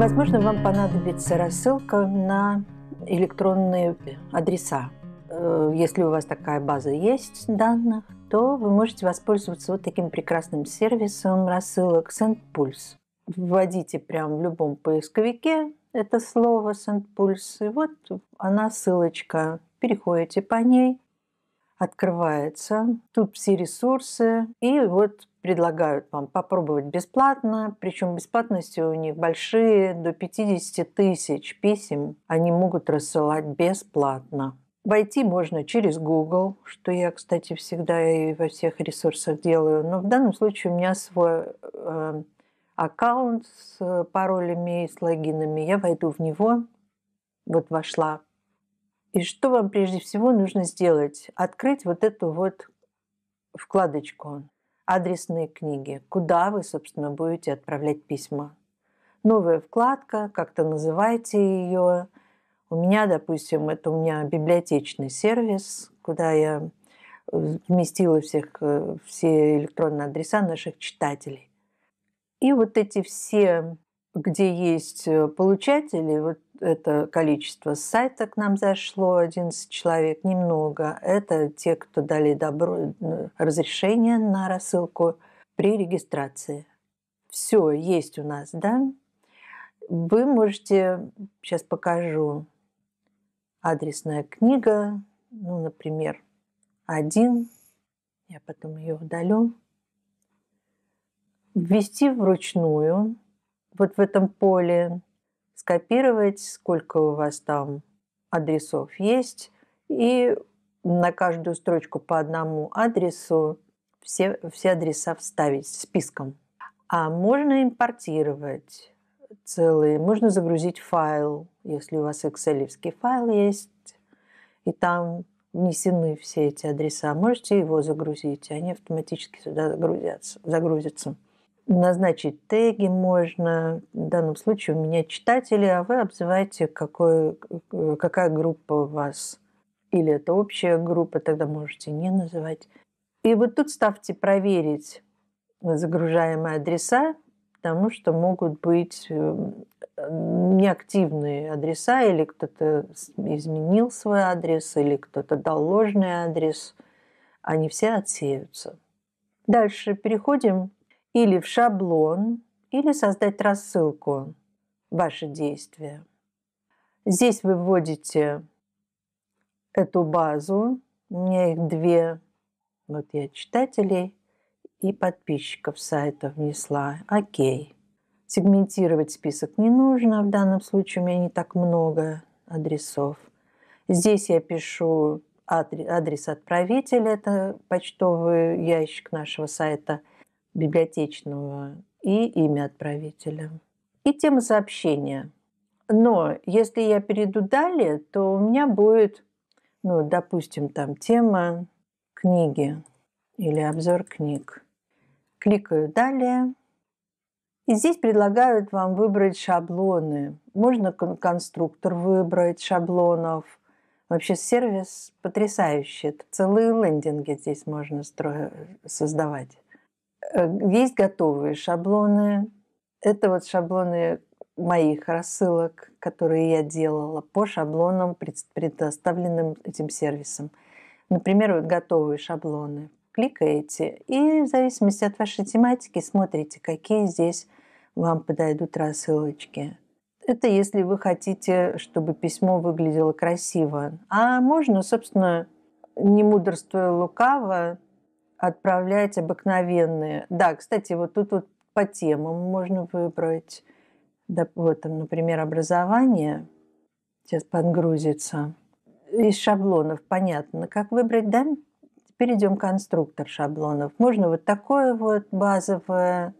Возможно, вам понадобится рассылка на электронные адреса. Э, если у вас такая база есть данных, то вы можете воспользоваться вот таким прекрасным сервисом рассылок SendPulse. Вводите прямо в любом поисковике это слово SendPulse, и вот она ссылочка. Переходите по ней, открывается. Тут все ресурсы, и вот предлагают вам попробовать бесплатно, причем бесплатности у них большие, до 50 тысяч писем они могут рассылать бесплатно. Войти можно через Google, что я, кстати, всегда и во всех ресурсах делаю, но в данном случае у меня свой э, аккаунт с паролями и с логинами. Я войду в него, вот вошла. И что вам прежде всего нужно сделать? Открыть вот эту вот вкладочку адресные книги, куда вы, собственно, будете отправлять письма. Новая вкладка, как-то называйте ее. У меня, допустим, это у меня библиотечный сервис, куда я э, вместила всех, э, все электронные адреса наших читателей. И вот эти все, где есть э, получатели, вот это количество с сайта к нам зашло 11 человек, немного. Это те, кто дали добро, э, разрешение на рассылку при регистрации. Все есть у нас, да? Вы можете, сейчас покажу, адресная книга, ну, например, один, я потом ее удалю, ввести вручную, вот в этом поле скопировать, сколько у вас там адресов есть, и на каждую строчку по одному адресу все, все адреса вставить списком. А можно импортировать целые, можно загрузить файл, если у вас excel файл есть, и там внесены все эти адреса, можете его загрузить, и они автоматически сюда загрузятся, загрузятся назначить теги можно. В данном случае у меня читатели, а вы обзываете, какой, э, какая группа у вас. Или это общая группа, тогда можете не называть. И вот тут ставьте проверить загружаемые адреса, потому что могут быть э, неактивные адреса, или кто-то изменил свой адрес, или кто-то дал ложный адрес. Они все отсеются. Дальше переходим или в шаблон, или создать рассылку «Ваши действия». Здесь вы вводите эту базу, у меня их две, вот я читателей и подписчиков сайта внесла, окей. Сегментировать список не нужно, в данном случае у меня не так много адресов. Здесь я пишу адрес отправителя, это почтовый ящик нашего сайта – библиотечного и имя отправителя. И тема сообщения. Но если я перейду далее, то у меня будет, ну, допустим, там тема книги или обзор книг. Кликаю далее. И здесь предлагают вам выбрать шаблоны. Можно конструктор выбрать шаблонов. Вообще сервис потрясающий. Это целые лендинги здесь можно строить, создавать. Э, Есть готовые шаблоны. Это вот шаблоны моих рассылок, которые я делала по шаблонам, предоставленным этим сервисом. Например, вот готовые шаблоны. Кликаете и в зависимости от вашей тематики смотрите, какие здесь вам подойдут рассылочки. Это если вы хотите, чтобы письмо выглядело красиво. А можно, собственно, не мудрствуя лукаво, отправлять обыкновенные. Да, кстати, вот тут вот по темам можно выбрать. Да, вот там, например, образование. Сейчас подгрузится. Из шаблонов понятно. Как выбрать, да? Теперь идем конструктор шаблонов. Можно вот такое вот базовое,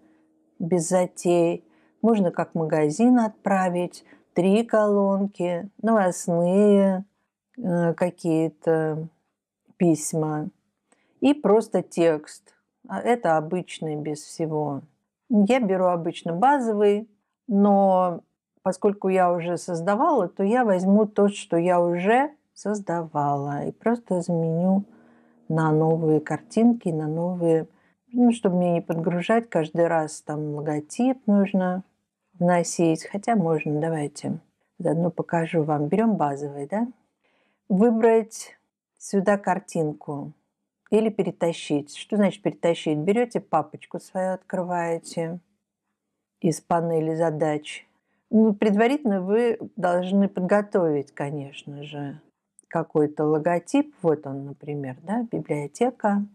без затей. Можно как магазин отправить. Три колонки, новостные э, какие-то письма и просто текст. А это обычный, без всего. Я беру обычно базовый, но поскольку я уже создавала, то я возьму тот, что я уже создавала, и просто изменю на новые картинки, на новые, ну, чтобы мне не подгружать каждый раз, там логотип нужно вносить, хотя можно, давайте заодно покажу вам. Берем базовый, да? Выбрать сюда картинку. Или перетащить. Что значит перетащить? Берете папочку свою, открываете из панели задач. Ну, предварительно вы должны подготовить, конечно же, какой-то логотип. Вот он, например, да, библиотека.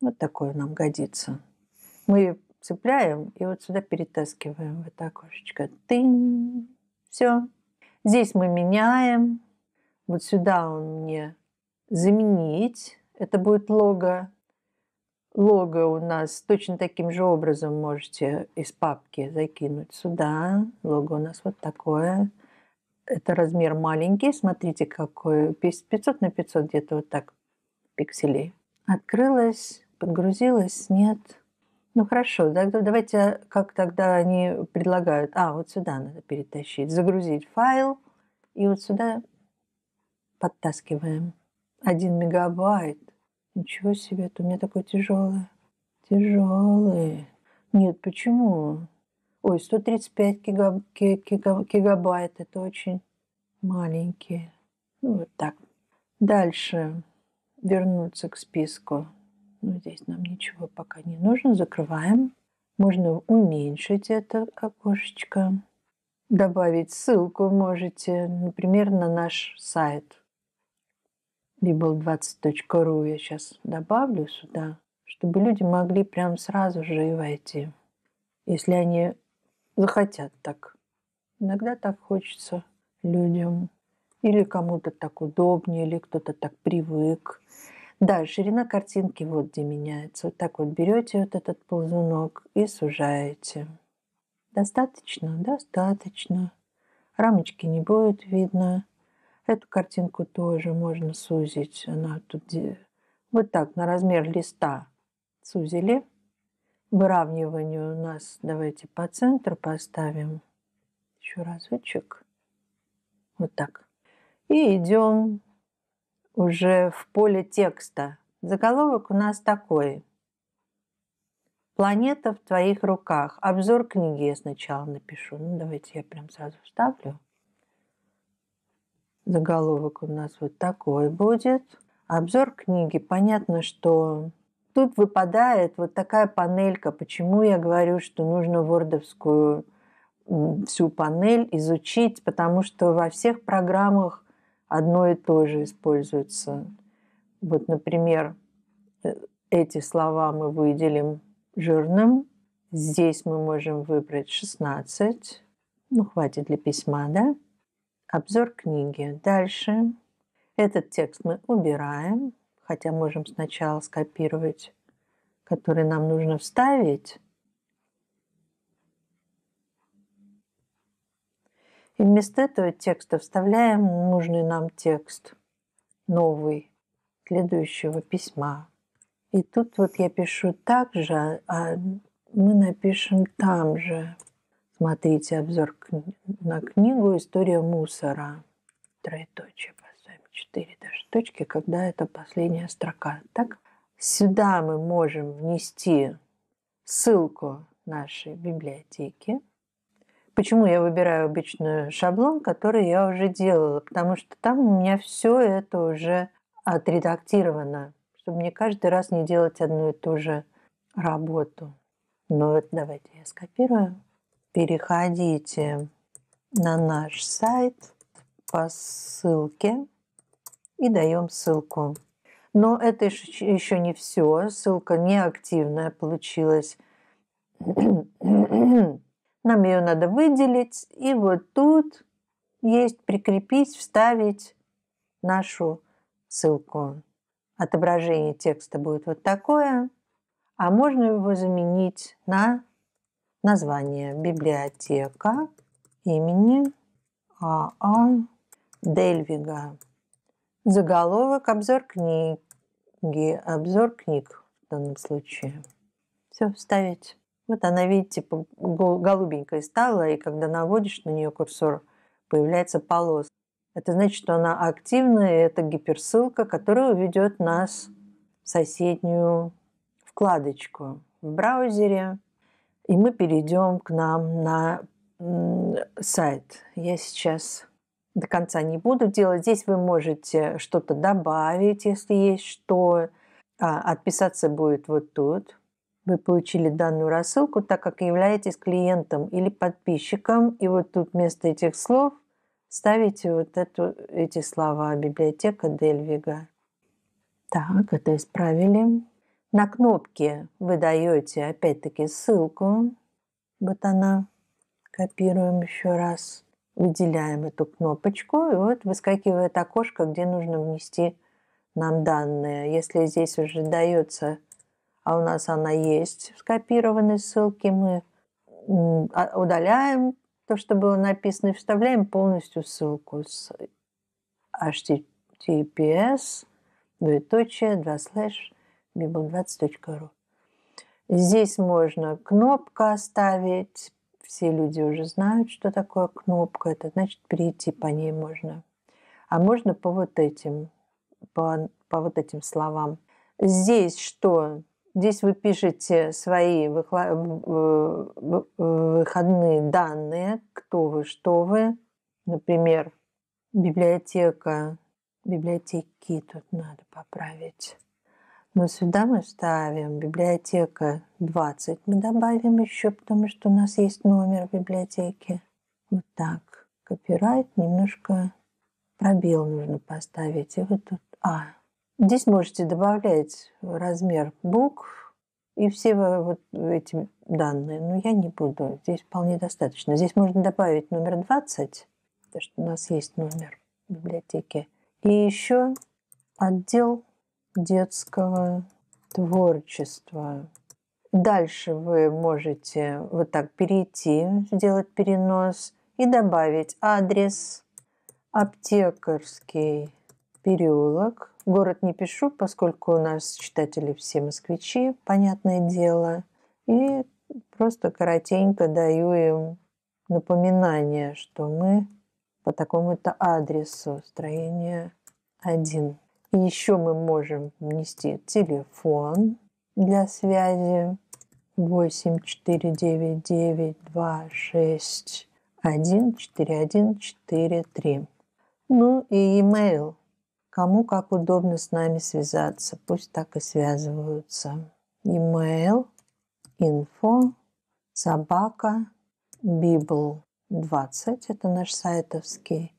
Вот такой нам годится. Мы цепляем и вот сюда перетаскиваем. Вот так окошечко. Тынь. Все. Здесь мы меняем. Вот сюда он мне заменить. Это будет лого. Лого у нас точно таким же образом можете из папки закинуть сюда. Лого у нас вот такое. Это размер маленький. Смотрите, какой. 500 на 500 где-то вот так пикселей. Открылась, подгрузилась, нет. Ну хорошо, тогда давайте, а, как тогда они предлагают. А, вот сюда надо перетащить. Загрузить файл и вот сюда подтаскиваем. Один мегабайт. Ничего себе, это у меня такое тяжелое. Тяжелое. Нет, почему? Ой, 135 гигаб... Гигаб... гигабайт. Это очень маленькие. Ну, вот так. Дальше вернуться к списку. Ну, здесь нам ничего пока не нужно. Закрываем. Можно уменьшить это окошечко. Добавить ссылку можете, например, на наш сайт bibl20.ru я сейчас добавлю сюда, чтобы люди могли прям сразу же и войти, если они захотят так. Иногда так хочется людям. Или кому-то так удобнее, или кто-то так привык. Да, ширина картинки вот где меняется. Вот так вот берете вот этот ползунок и сужаете. Достаточно? Достаточно. Рамочки не будет видно. Эту картинку тоже можно сузить. Она тут вот так, на размер листа сузили. Выравнивание у нас давайте по центру поставим. Еще разочек. Вот так. И идем уже в поле текста. Заголовок у нас такой. Планета в твоих руках. Обзор книги я сначала напишу. Ну, давайте я прям сразу вставлю. Заголовок у нас вот такой будет. Обзор книги. Понятно, что тут выпадает вот такая панелька. Почему я говорю, что нужно вордовскую всю панель изучить, потому что во всех программах одно и то же используется. Вот, например, э, эти слова мы выделим жирным. Здесь мы можем выбрать 16. Ну, хватит для письма, да? обзор книги. Дальше этот текст мы убираем, хотя можем сначала скопировать, который нам нужно вставить. И вместо этого текста вставляем нужный нам текст, новый, следующего письма. И тут вот я пишу так же, а, а мы напишем там же. Смотрите обзор на книгу «История мусора». Троеточие, поставим четыре, даже точки, когда это последняя строка. Так, сюда мы можем внести ссылку нашей библиотеки. Почему я выбираю обычную шаблон, который я уже делала? Потому что там у меня все это уже отредактировано, чтобы мне каждый раз не делать одну и ту же работу. Но вот давайте я скопирую переходите на наш сайт по ссылке и даем ссылку. Но это еще не все. Ссылка неактивная получилась. Нам ее надо выделить. И вот тут есть прикрепить, вставить нашу ссылку. Отображение текста будет вот такое. А можно его заменить на Название библиотека имени А.А. А Дельвига. Заголовок «Обзор книги». Обзор книг в данном случае. Все, вставить. Вот она, видите, голубенькая стала, и когда наводишь на нее курсор, появляется полос. Это значит, что она активная и это гиперссылка, которая уведет нас в соседнюю вкладочку в браузере. И мы перейдем к нам на сайт. Я сейчас до конца не буду делать. Здесь вы можете что-то добавить, если есть что. А, отписаться будет вот тут. Вы получили данную рассылку, так как являетесь клиентом или подписчиком. И вот тут вместо этих слов ставите вот эту, эти слова «Библиотека Дельвига». Так, это исправили на кнопке вы даете опять-таки ссылку. Вот она. Копируем еще раз. Выделяем эту кнопочку. И вот выскакивает окошко, где нужно внести нам данные. Если здесь уже дается, а у нас она есть в скопированной ссылке, мы а, удаляем то, что было написано, и вставляем полностью ссылку с https двоеточие, два слэш, bible20.ru. Здесь можно кнопка оставить. Все люди уже знают, что такое кнопка. Это значит, перейти по ней можно. А можно по вот этим, по, по вот этим словам. Здесь что? Здесь вы пишете свои выходные данные, кто вы, что вы. Например, библиотека, библиотеки тут надо поправить. Но сюда мы ставим библиотека 20. Мы добавим еще, потому что у нас есть номер библиотеки. Вот так. Копирайт немножко пробел нужно поставить. И вот тут А. Здесь можете добавлять размер букв и все вот эти данные. Но я не буду. Здесь вполне достаточно. Здесь можно добавить номер 20, потому что у нас есть номер библиотеки. И еще отдел детского творчества. Дальше вы можете вот так перейти, сделать перенос и добавить адрес аптекарский переулок. Город не пишу, поскольку у нас читатели все москвичи, понятное дело. И просто коротенько даю им напоминание, что мы по такому-то адресу строение 1. Еще мы можем внести телефон для связи 8499-261-4143. Ну и e-mail. Кому как удобно с нами связаться, пусть так и связываются. E-mail info собака bibl20, это наш сайтовский,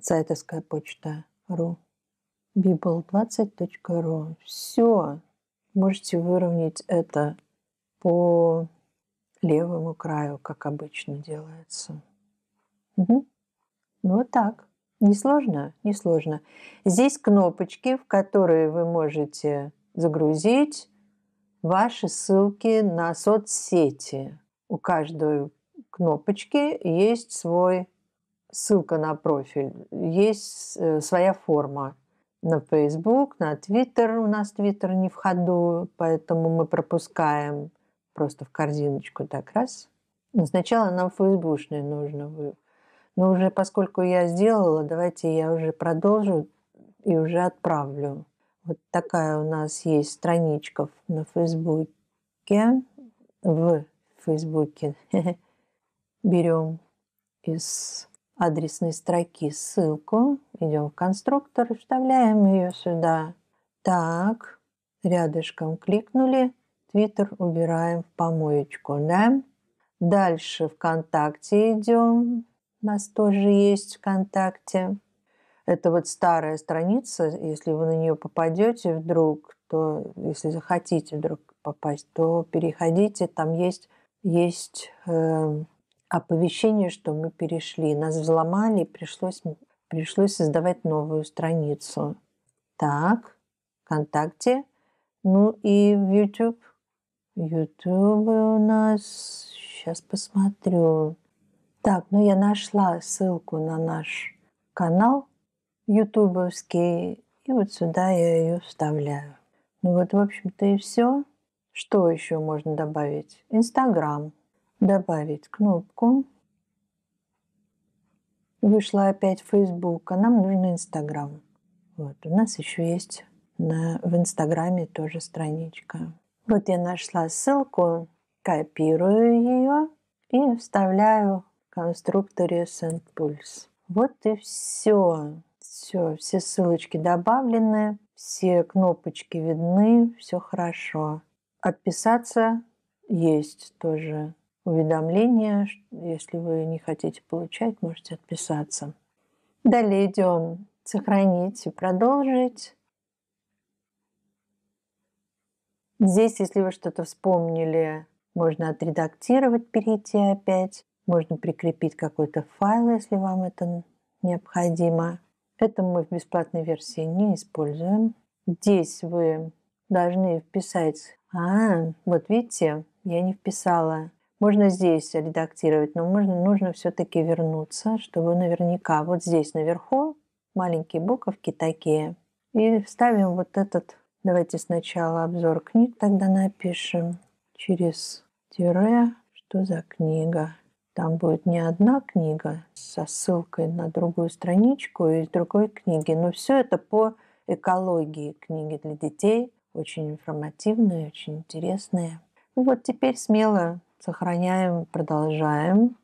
сайтовская почта ру beeple20.ru. Все. Можете выровнять это по левому краю, как обычно делается. Угу. Ну вот так. Несложно? Несложно. Здесь кнопочки, в которые вы можете загрузить ваши ссылки на соцсети. У каждой кнопочки есть свой ссылка на профиль, есть э, своя форма на Facebook, на Twitter. У нас Twitter не в ходу, поэтому мы пропускаем просто в корзиночку так раз. Но сначала нам фейсбушный нужно. Но уже поскольку я сделала, давайте я уже продолжу и уже отправлю. Вот такая у нас есть страничка на Фейсбуке. В Фейсбуке берем из адресной строки ссылку, идем в конструктор вставляем ее сюда. Так, рядышком кликнули, Twitter убираем в помоечку, да? Дальше ВКонтакте идем, у нас тоже есть ВКонтакте. Это вот старая страница, если вы на нее попадете вдруг, то если захотите вдруг попасть, то переходите, там есть, есть э, оповещение, что мы перешли. Нас взломали, пришлось, пришлось создавать новую страницу. Так, ВКонтакте. Ну и в YouTube. YouTube у нас... Сейчас посмотрю. Так, ну я нашла ссылку на наш канал ютубовский. И вот сюда я ее вставляю. Ну вот, в общем-то, и все. Что еще можно добавить? Инстаграм добавить кнопку. Вышла опять Facebook, а нам нужен Instagram. Вот, у нас еще есть на, в Инстаграме тоже страничка. Вот я нашла ссылку, копирую ее и вставляю в конструкторе SendPulse. Вот и все. Все, все ссылочки добавлены, все кнопочки видны, все хорошо. Отписаться есть тоже уведомления. Если вы не хотите получать, можете отписаться. Далее идем сохранить и продолжить. Здесь, если вы что-то вспомнили, можно отредактировать, перейти опять. Можно прикрепить какой-то файл, если вам это необходимо. Это мы в бесплатной версии не используем. Здесь вы должны вписать... А, вот видите, я не вписала можно здесь редактировать, но можно, нужно все-таки вернуться, чтобы наверняка вот здесь наверху маленькие буковки такие. И вставим вот этот, давайте сначала обзор книг тогда напишем через тире, что за книга. Там будет не одна книга со ссылкой на другую страничку из другой книги, но все это по экологии книги для детей, очень информативные, очень интересные. вот теперь смело Сохраняем, продолжаем.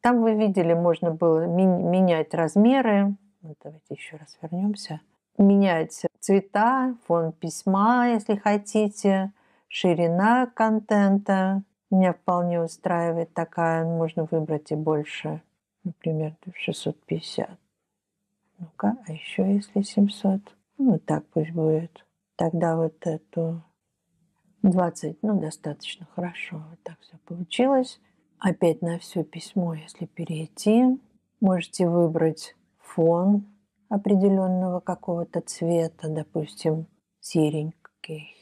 Там вы видели, можно было менять размеры. Вот ну, давайте еще раз вернемся. Менять цвета, фон письма, если хотите, ширина контента. Меня вполне устраивает такая. Можно выбрать и больше, например, 650. Ну-ка, а еще если 700? Ну, так пусть будет. Тогда вот эту 20, ну, достаточно хорошо. Вот так все получилось. Опять на все письмо, если перейти, можете выбрать фон определенного какого-то цвета, допустим, серенький.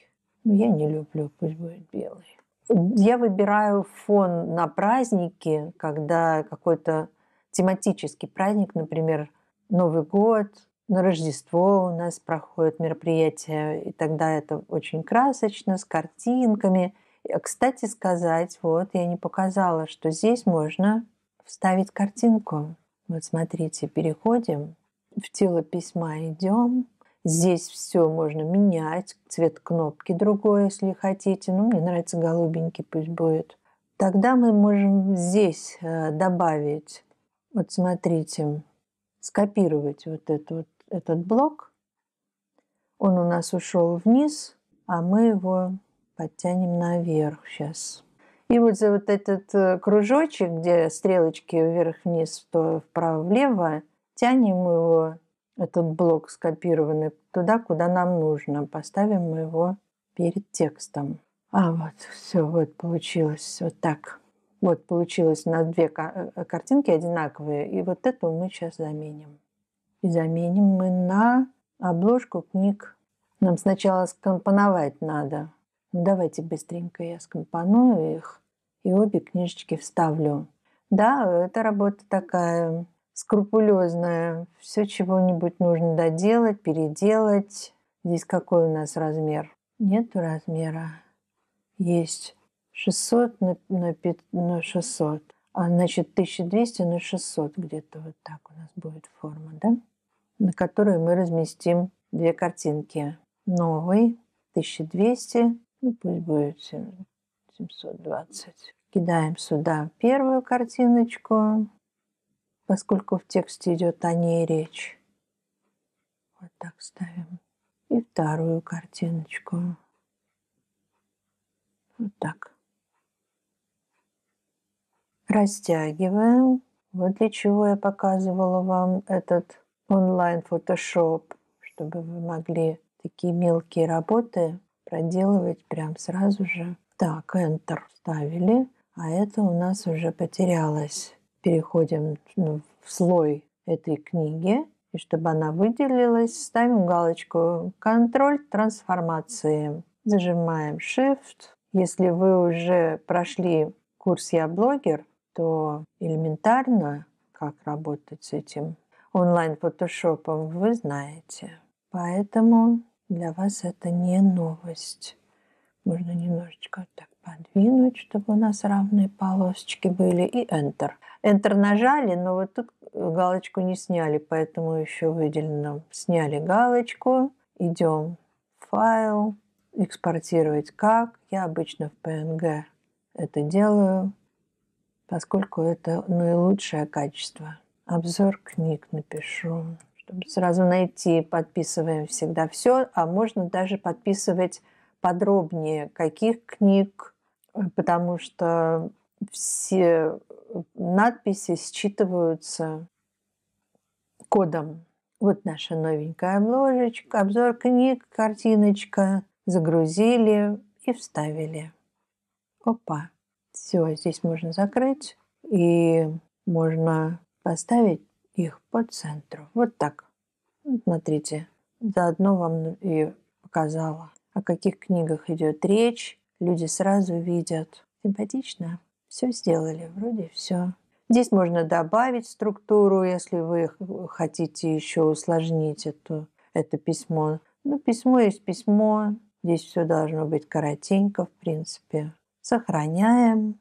Ну, я не люблю, пусть будет белый. Я выбираю фон на праздники, когда какой-то тематический праздник, например, Новый год – на Рождество у нас проходят мероприятия, и тогда это очень красочно, с картинками. А, кстати сказать, вот я не показала, что здесь можно вставить картинку. Вот смотрите, переходим, в тело письма идем. Здесь все можно менять, цвет кнопки другой, если хотите. Ну, мне нравится голубенький, пусть будет. Тогда мы можем здесь э, добавить, вот смотрите, скопировать вот эту вот этот блок. Он у нас ушел вниз, а мы его подтянем наверх сейчас. И вот за вот этот э, кружочек, где стрелочки вверх-вниз, то вправо-влево, тянем его, этот блок скопированный, туда, куда нам нужно. Поставим мы его перед текстом. А, вот, все, вот получилось вот так. Вот получилось на две э, картинки одинаковые, и вот эту мы сейчас заменим и заменим мы на обложку книг. Нам сначала скомпоновать надо. Ну, давайте быстренько я скомпоную их и обе книжечки вставлю. Да, это работа такая скрупулезная. Все чего-нибудь нужно доделать, переделать. Здесь какой у нас размер? Нету размера. Есть 600 на, на, на 600. А, значит, 1200 на 600 где-то вот так у нас будет форма, да, на которую мы разместим две картинки. Новый 1200, ну пусть будет 720. Кидаем сюда первую картиночку, поскольку в тексте идет о ней речь. Вот так ставим. И вторую картиночку. Вот так растягиваем. Вот для чего я показывала вам этот онлайн фотошоп, чтобы вы могли такие мелкие работы проделывать прям сразу же. Так, Enter ставили, а это у нас уже потерялось. Переходим ну, в слой этой книги. И чтобы она выделилась, ставим галочку «Контроль трансформации». Зажимаем Shift. Если вы уже прошли курс «Я блогер», что элементарно, как работать с этим онлайн-фотошопом, вы знаете. Поэтому для вас это не новость. Можно немножечко вот так подвинуть, чтобы у нас равные полосочки были. И Enter. Enter нажали, но вот тут галочку не сняли, поэтому еще выделено. Сняли галочку. Идем в файл. Экспортировать как? Я обычно в PNG это делаю поскольку это наилучшее качество. Обзор книг напишу, чтобы сразу найти. Подписываем всегда все, а можно даже подписывать подробнее, каких книг, э, потому что все э, надписи считываются кодом. Вот наша новенькая обложечка, обзор книг, картиночка. Загрузили и вставили. Опа. Все, здесь можно закрыть и можно поставить их по центру. Вот так. Смотрите, заодно вам и показала, о каких книгах идет речь. Люди сразу видят. Симпатично. Все сделали, вроде все. Здесь можно добавить структуру, если вы хотите еще усложнить эту, это письмо. Ну, письмо есть письмо. Здесь все должно быть коротенько, в принципе сохраняем.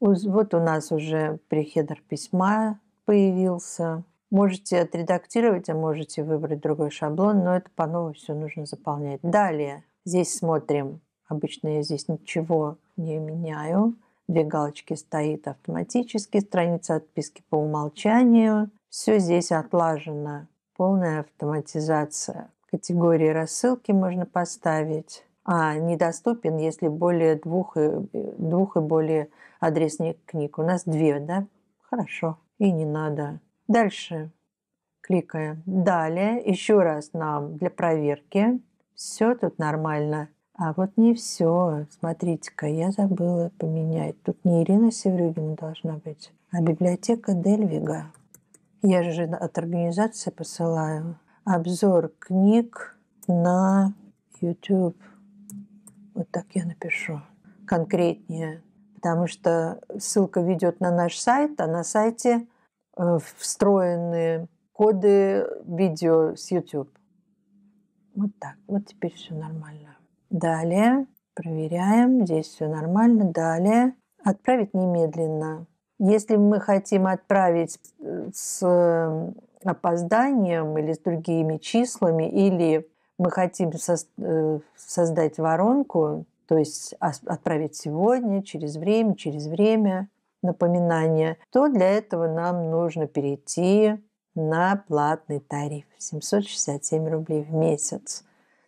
Вот у нас уже прихедер письма появился. Можете отредактировать, а можете выбрать другой шаблон, но это по новой все нужно заполнять. Далее здесь смотрим. Обычно я здесь ничего не меняю. Две галочки стоит автоматически, страница отписки по умолчанию. Все здесь отлажено. Полная автоматизация. Категории рассылки можно поставить а недоступен, если более двух и, э, двух и более адресных книг. У нас две, да? Хорошо. И не надо. Дальше кликаем. Далее еще раз нам для проверки. Все тут нормально. А вот не все. Смотрите-ка, я забыла поменять. Тут не Ирина Севрюгина должна быть, а библиотека Дельвига. Я же от организации посылаю. Обзор книг на YouTube. Вот так я напишу конкретнее, потому что ссылка ведет на наш сайт, а на сайте э, встроены коды видео с YouTube. Вот так. Вот теперь все нормально. Далее проверяем. Здесь все нормально. Далее отправить немедленно. Если мы хотим отправить с э, э, опозданием или с другими числами или мы хотим э, создать воронку, то есть отправить сегодня, через время, через время напоминание, то для этого нам нужно перейти на платный тариф 767 рублей в месяц.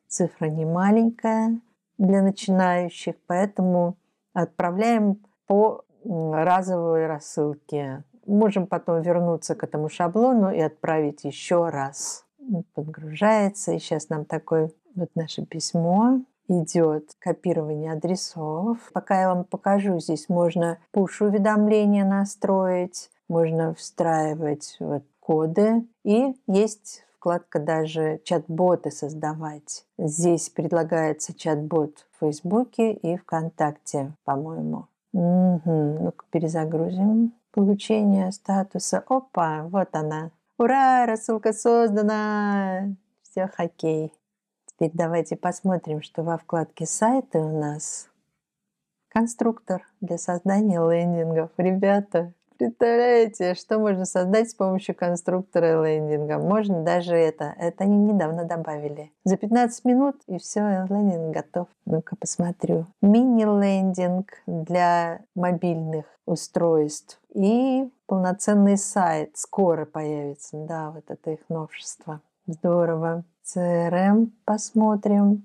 Цифра не маленькая для начинающих, поэтому отправляем по разовой рассылке. Можем потом вернуться к этому шаблону и отправить еще раз. Ну, подгружается. И сейчас нам такой вот наше письмо идет копирование адресов. Пока я вам покажу, здесь можно пуш-уведомления настроить, можно встраивать вот коды. И есть вкладка даже чат-боты создавать. Здесь предлагается чат-бот в Фейсбуке и ВКонтакте, по-моему. Угу. Ну-ка перезагрузим. Получение статуса. Опа, вот она, Ура, рассылка создана! Все хоккей. Теперь давайте посмотрим, что во вкладке сайты у нас. Конструктор для создания лендингов. Ребята, Представляете, что можно создать с помощью конструктора лендинга? Можно даже это. Это они недавно добавили. За 15 минут и все, лендинг готов. Ну-ка посмотрю. Мини-лендинг для мобильных устройств. И полноценный сайт скоро появится. Да, вот это их новшество. Здорово. CRM эм, посмотрим.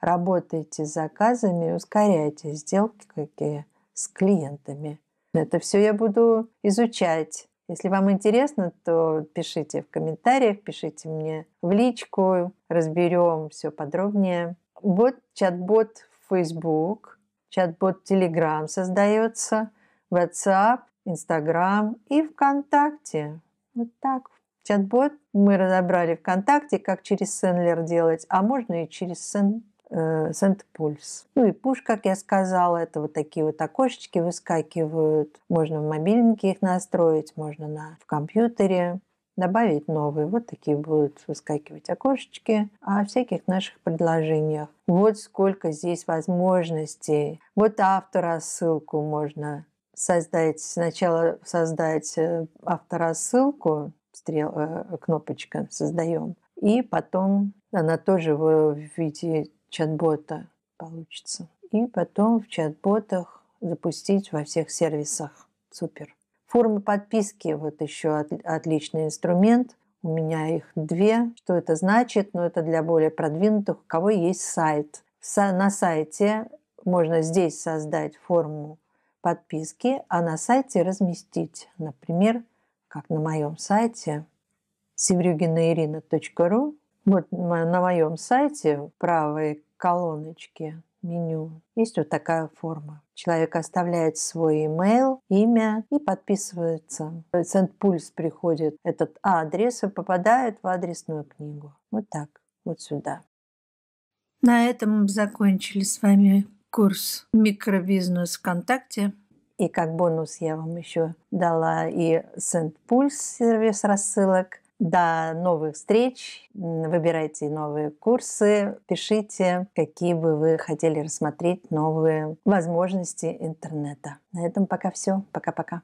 Работайте с заказами, ускоряйте сделки какие с клиентами. Это все я буду изучать. Если вам интересно, то пишите в комментариях, пишите мне в личку, разберем все подробнее. Вот чат-бот в Facebook, чат-бот Telegram создается, WhatsApp, Instagram и ВКонтакте. Вот так. Чат-бот мы разобрали ВКонтакте, как через Сендлер делать, а можно и через Сен Э, Сент-Пульс. Ну и пуш, как я сказала, это вот такие вот окошечки выскакивают. Можно в мобильнике их настроить, можно на, в компьютере добавить новые. Вот такие будут выскакивать окошечки о всяких наших предложениях. Вот сколько здесь возможностей. Вот авторассылку можно создать. Сначала создать э, авторассылку, стрел, э, кнопочка «Создаем», и потом она тоже в виде чат-бота получится. И потом в чат-ботах запустить во всех сервисах. Супер. форма подписки вот еще от, отличный инструмент. У меня их две. Что это значит? Но ну, это для более продвинутых, у кого есть сайт. Со, на сайте можно здесь создать форму подписки, а на сайте разместить. Например, как на моем сайте севрюгинаирина.ру вот на моем сайте в правой колоночке меню есть вот такая форма. Человек оставляет свой email, имя и подписывается. Сент-Пульс приходит этот адрес и попадает в адресную книгу. Вот так, вот сюда. На этом мы закончили с вами курс «Микробизнес ВКонтакте». И как бонус я вам еще дала и Сент-Пульс сервис рассылок – до новых встреч. Выбирайте новые курсы. Пишите, какие бы вы хотели рассмотреть новые возможности интернета. На этом пока все. Пока-пока.